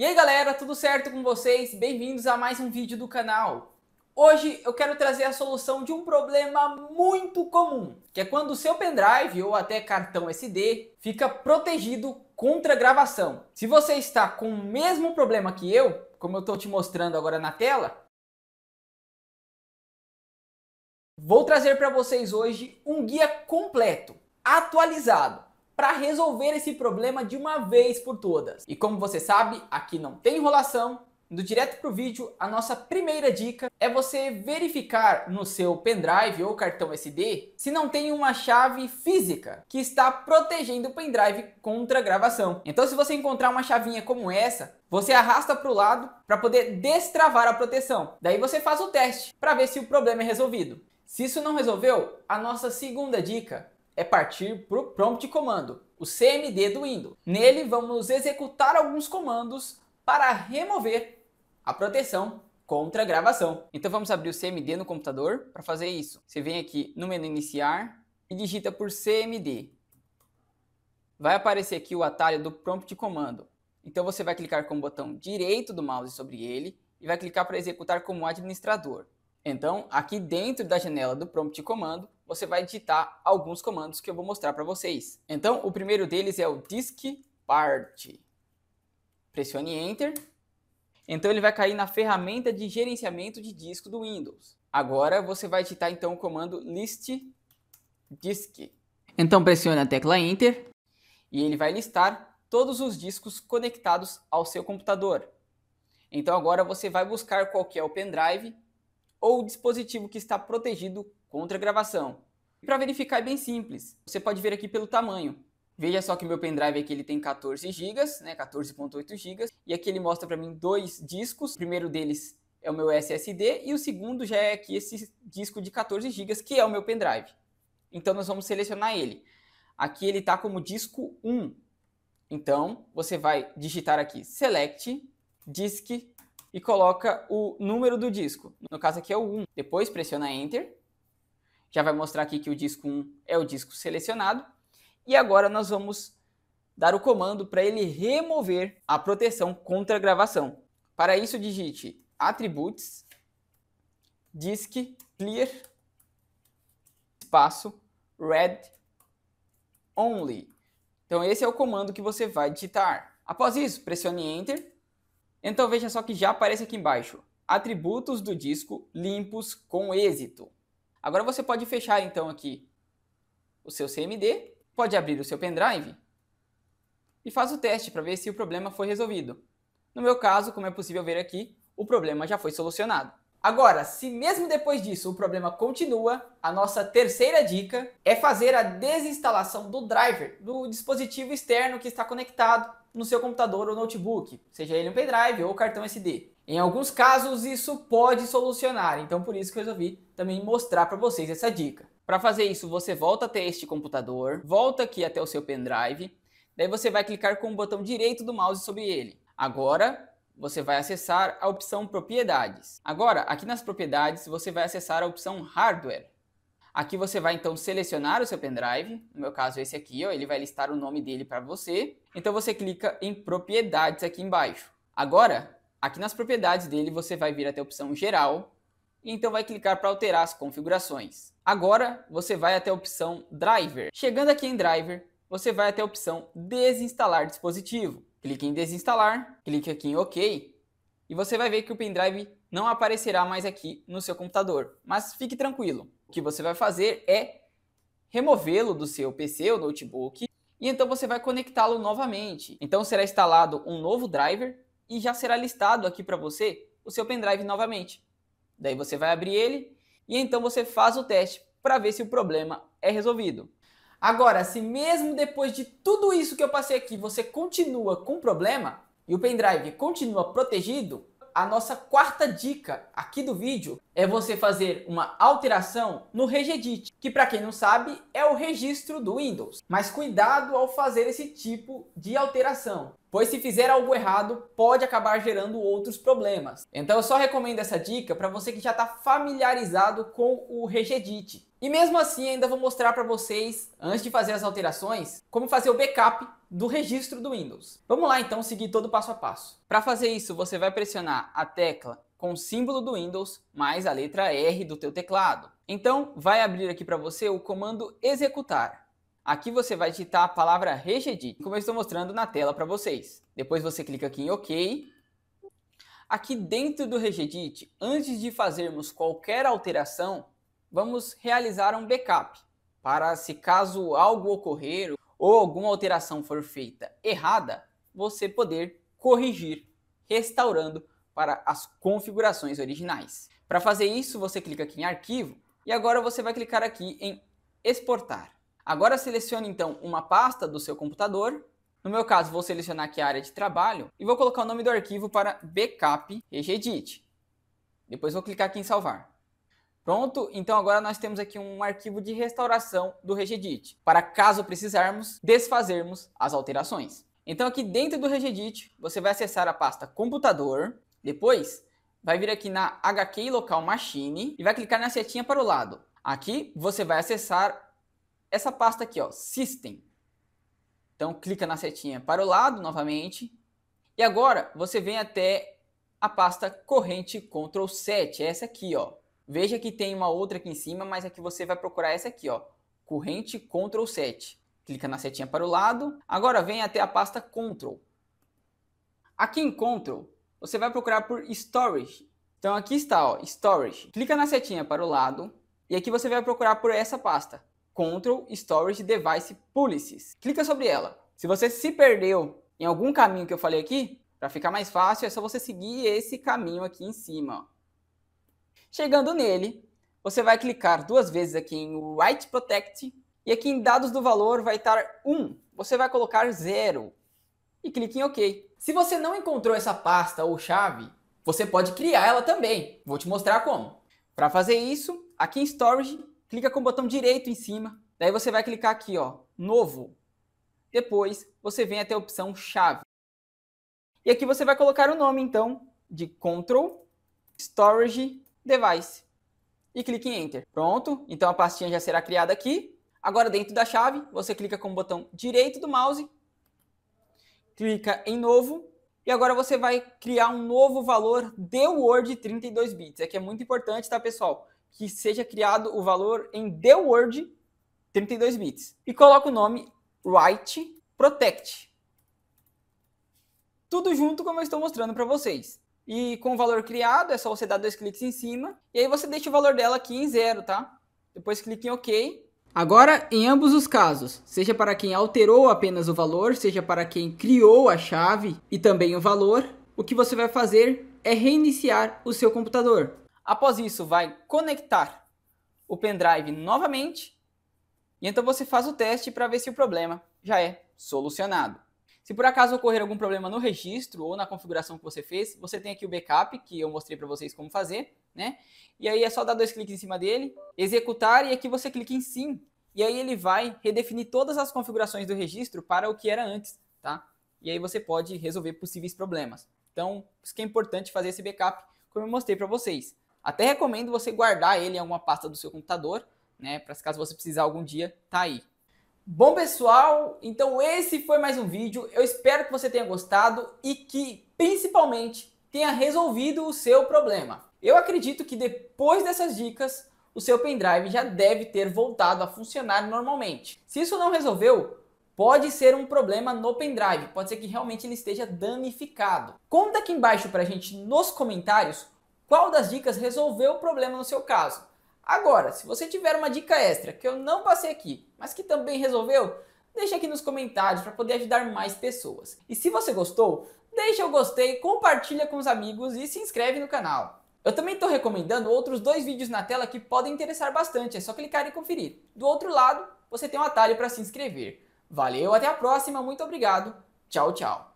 E aí galera, tudo certo com vocês? Bem-vindos a mais um vídeo do canal. Hoje eu quero trazer a solução de um problema muito comum, que é quando o seu pendrive ou até cartão SD fica protegido contra gravação. Se você está com o mesmo problema que eu, como eu estou te mostrando agora na tela, vou trazer para vocês hoje um guia completo, atualizado, para resolver esse problema de uma vez por todas. E como você sabe, aqui não tem enrolação. Do direto para o vídeo, a nossa primeira dica é você verificar no seu pendrive ou cartão SD se não tem uma chave física que está protegendo o pendrive contra a gravação. Então, se você encontrar uma chavinha como essa, você arrasta para o lado para poder destravar a proteção. Daí você faz o teste para ver se o problema é resolvido. Se isso não resolveu, a nossa segunda dica é partir para o prompt de comando, o CMD do Windows. Nele vamos executar alguns comandos para remover a proteção contra a gravação. Então vamos abrir o CMD no computador. Para fazer isso, você vem aqui no menu iniciar e digita por CMD. Vai aparecer aqui o atalho do prompt de comando. Então você vai clicar com o botão direito do mouse sobre ele e vai clicar para executar como administrador. Então, aqui dentro da janela do prompt de comando, você vai digitar alguns comandos que eu vou mostrar para vocês. Então, o primeiro deles é o disk part. Pressione Enter. Então, ele vai cair na ferramenta de gerenciamento de disco do Windows. Agora, você vai digitar, então, o comando list disk. Então, pressione a tecla Enter e ele vai listar todos os discos conectados ao seu computador. Então, agora você vai buscar qual que é o pendrive ou dispositivo que está protegido contra gravação. Para verificar é bem simples. Você pode ver aqui pelo tamanho. Veja só que o meu pendrive aqui ele tem 14 GB, né, 14.8 GB, e aqui ele mostra para mim dois discos. O primeiro deles é o meu SSD e o segundo já é aqui esse disco de 14 GB, que é o meu pendrive. Então nós vamos selecionar ele. Aqui ele está como disco 1. Então você vai digitar aqui select disk e coloca o número do disco. No caso aqui é o 1. Depois pressiona Enter. Já vai mostrar aqui que o disco 1 é o disco selecionado. E agora nós vamos dar o comando para ele remover a proteção contra gravação. Para isso, digite attributes disk clear espaço read only. Então esse é o comando que você vai digitar. Após isso, pressione enter então veja só que já aparece aqui embaixo, atributos do disco limpos com êxito. Agora você pode fechar então aqui o seu CMD, pode abrir o seu pendrive e faz o teste para ver se o problema foi resolvido. No meu caso, como é possível ver aqui, o problema já foi solucionado. Agora, se mesmo depois disso o problema continua, a nossa terceira dica é fazer a desinstalação do driver do dispositivo externo que está conectado no seu computador ou notebook, seja ele um pendrive ou cartão SD. Em alguns casos isso pode solucionar, então por isso que eu resolvi também mostrar para vocês essa dica. Para fazer isso, você volta até este computador, volta aqui até o seu pendrive, daí você vai clicar com o botão direito do mouse sobre ele. Agora, você vai acessar a opção propriedades. Agora, aqui nas propriedades, você vai acessar a opção hardware. Aqui você vai então selecionar o seu pendrive, no meu caso esse aqui, ó, ele vai listar o nome dele para você. Então você clica em propriedades aqui embaixo. Agora, aqui nas propriedades dele, você vai vir até a opção geral e então vai clicar para alterar as configurações. Agora, você vai até a opção driver. Chegando aqui em driver, você vai até a opção desinstalar dispositivo. Clique em desinstalar, clique aqui em OK e você vai ver que o pendrive não aparecerá mais aqui no seu computador. Mas fique tranquilo, o que você vai fazer é removê-lo do seu PC ou notebook e então você vai conectá-lo novamente. Então será instalado um novo driver e já será listado aqui para você o seu pendrive novamente. Daí você vai abrir ele e então você faz o teste para ver se o problema é resolvido. Agora, se mesmo depois de tudo isso que eu passei aqui você continua com problema e o pendrive continua protegido, a nossa quarta dica aqui do vídeo é você fazer uma alteração no Regedit, que para quem não sabe é o registro do Windows. Mas cuidado ao fazer esse tipo de alteração, pois se fizer algo errado pode acabar gerando outros problemas. Então eu só recomendo essa dica para você que já está familiarizado com o Regedit. E mesmo assim ainda vou mostrar para vocês, antes de fazer as alterações, como fazer o backup do registro do Windows. Vamos lá então seguir todo o passo a passo. Para fazer isso, você vai pressionar a tecla com o símbolo do Windows mais a letra R do teu teclado. Então, vai abrir aqui para você o comando executar. Aqui você vai digitar a palavra regedit, como eu estou mostrando na tela para vocês. Depois você clica aqui em OK. Aqui dentro do regedit, antes de fazermos qualquer alteração, vamos realizar um backup para se caso algo ocorrer ou alguma alteração for feita errada, você poder corrigir, restaurando para as configurações originais. Para fazer isso, você clica aqui em arquivo e agora você vai clicar aqui em exportar. Agora selecione então uma pasta do seu computador. No meu caso, vou selecionar aqui a área de trabalho e vou colocar o nome do arquivo para backup regedit. Depois vou clicar aqui em salvar. Pronto? Então agora nós temos aqui um arquivo de restauração do Regedit, para caso precisarmos desfazermos as alterações. Então aqui dentro do Regedit, você vai acessar a pasta computador, depois vai vir aqui na HK local machine e vai clicar na setinha para o lado. Aqui você vai acessar essa pasta aqui, ó, system. Então clica na setinha para o lado novamente e agora você vem até a pasta corrente Ctrl 7, é essa aqui, ó. Veja que tem uma outra aqui em cima, mas aqui é você vai procurar essa aqui, ó. Corrente Ctrl 7. Clica na setinha para o lado. Agora vem até a pasta Ctrl. Aqui em Ctrl, você vai procurar por Storage. Então aqui está, ó, Storage. Clica na setinha para o lado e aqui você vai procurar por essa pasta, Control Storage Device Policies. Clica sobre ela. Se você se perdeu em algum caminho que eu falei aqui, para ficar mais fácil, é só você seguir esse caminho aqui em cima. Ó. Chegando nele, você vai clicar duas vezes aqui em Write Protect e aqui em Dados do Valor vai estar 1. Você vai colocar 0 e clique em OK. Se você não encontrou essa pasta ou chave, você pode criar ela também. Vou te mostrar como. Para fazer isso, aqui em Storage, clica com o botão direito em cima. Daí você vai clicar aqui, ó, Novo. Depois, você vem até a opção Chave. E aqui você vai colocar o nome, então, de Control Storage device e clique em Enter. Pronto, então a pastinha já será criada aqui. Agora, dentro da chave, você clica com o botão direito do mouse, clica em Novo, e agora você vai criar um novo valor de Word 32 bits. É que é muito importante, tá, pessoal? Que seja criado o valor em The Word 32 bits. E coloca o nome Write Protect. Tudo junto como eu estou mostrando para vocês. E com o valor criado, é só você dar dois cliques em cima. E aí você deixa o valor dela aqui em zero, tá? Depois clique em OK. Agora, em ambos os casos, seja para quem alterou apenas o valor, seja para quem criou a chave e também o valor, o que você vai fazer é reiniciar o seu computador. Após isso, vai conectar o pendrive novamente. E então você faz o teste para ver se o problema já é solucionado. Se por acaso ocorrer algum problema no registro ou na configuração que você fez, você tem aqui o backup, que eu mostrei para vocês como fazer, né? E aí é só dar dois cliques em cima dele, executar e aqui você clica em sim. E aí ele vai redefinir todas as configurações do registro para o que era antes, tá? E aí você pode resolver possíveis problemas. Então, isso que é importante fazer esse backup, como eu mostrei para vocês. Até recomendo você guardar ele em alguma pasta do seu computador, né? Para caso você precisar algum dia, tá aí. Bom pessoal, então esse foi mais um vídeo. Eu espero que você tenha gostado e que principalmente tenha resolvido o seu problema. Eu acredito que depois dessas dicas, o seu pendrive já deve ter voltado a funcionar normalmente. Se isso não resolveu, pode ser um problema no pendrive, pode ser que realmente ele esteja danificado. Conta aqui embaixo para a gente nos comentários qual das dicas resolveu o problema no seu caso. Agora, se você tiver uma dica extra que eu não passei aqui mas que também resolveu? Deixe aqui nos comentários para poder ajudar mais pessoas. E se você gostou, deixa o gostei, compartilha com os amigos e se inscreve no canal. Eu também estou recomendando outros dois vídeos na tela que podem interessar bastante, é só clicar e conferir. Do outro lado, você tem um atalho para se inscrever. Valeu, até a próxima, muito obrigado, tchau, tchau.